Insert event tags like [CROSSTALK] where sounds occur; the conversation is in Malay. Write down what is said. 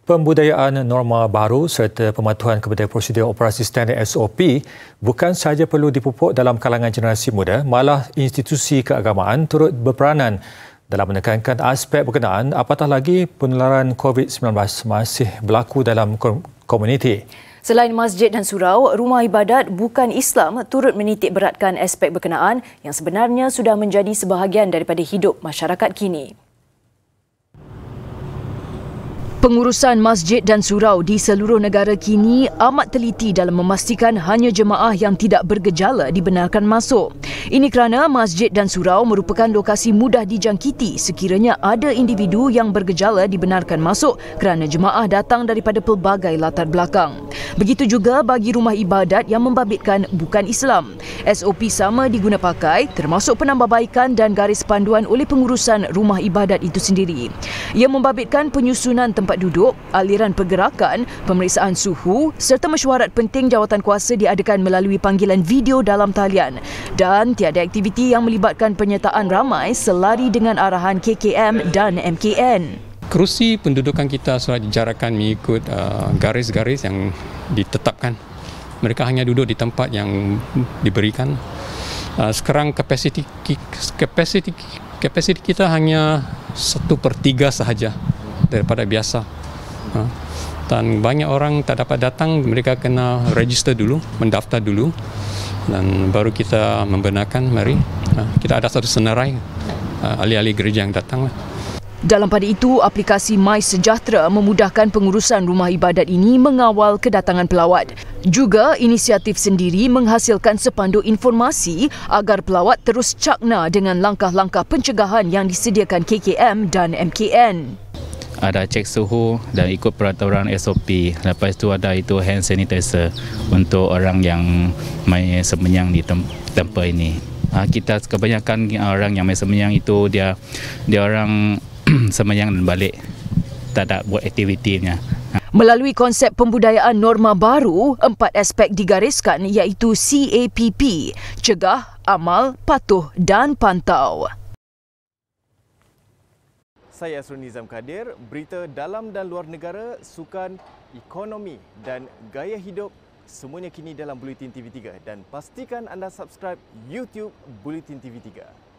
Pembudayaan norma baru serta pematuhan kepada prosedur operasi standar SOP bukan sahaja perlu dipupuk dalam kalangan generasi muda, malah institusi keagamaan turut berperanan dalam menekankan aspek berkenaan apatah lagi penularan COVID-19 masih berlaku dalam komuniti. Selain masjid dan surau, rumah ibadat bukan Islam turut menitik beratkan aspek berkenaan yang sebenarnya sudah menjadi sebahagian daripada hidup masyarakat kini. Pengurusan masjid dan surau di seluruh negara kini amat teliti dalam memastikan hanya jemaah yang tidak bergejala dibenarkan masuk. Ini kerana masjid dan surau merupakan lokasi mudah dijangkiti sekiranya ada individu yang bergejala dibenarkan masuk kerana jemaah datang daripada pelbagai latar belakang. Begitu juga bagi rumah ibadat yang membabitkan bukan Islam. SOP sama diguna pakai termasuk penambahbaikan dan garis panduan oleh pengurusan rumah ibadat itu sendiri. Ia membabitkan penyusunan tempat duduk, aliran pergerakan, pemeriksaan suhu serta mesyuarat penting jawatan kuasa diadakan melalui panggilan video dalam talian dan tiada aktiviti yang melibatkan penyertaan ramai selari dengan arahan KKM dan MKN kerusi pendudukan kita sudah dijarakan mengikut uh, garis-garis uh, yang ditetapkan. Mereka hanya duduk di tempat yang diberikan. Uh, sekarang kapasiti kapasiti kapasiti kita hanya satu per tiga sahaja daripada biasa. Uh, dan banyak orang tak dapat datang, mereka kena register dulu, mendaftar dulu dan baru kita membenarkan mari. Uh, kita ada satu senarai uh, ahli-ahli gereja yang datang. Lah. Dalam pada itu, aplikasi My Sejahtera memudahkan pengurusan rumah ibadat ini mengawal kedatangan pelawat. Juga, inisiatif sendiri menghasilkan sepanduk informasi agar pelawat terus cakna dengan langkah-langkah pencegahan yang disediakan KKM dan MKN. Ada cek suhu dan ikut peraturan SOP. Lepas itu ada itu hand sanitizer untuk orang yang main semenyang di tempat ini. Ah, kita kebanyakan ah, orang yang main semenyang itu dia dia orang semayang [CLEARS THROAT] dan balik tak ada buat aktivitinya. Ha. Melalui konsep pembudayaan norma baru, empat aspek digariskan iaitu CAPP, cegah, amal, patuh dan pantau. Saya Asrul Nizam Kadir, berita dalam dan luar negara, sukan, ekonomi dan gaya hidup semuanya kini dalam Bulletin TV3 dan pastikan anda subscribe YouTube Bulletin TV3.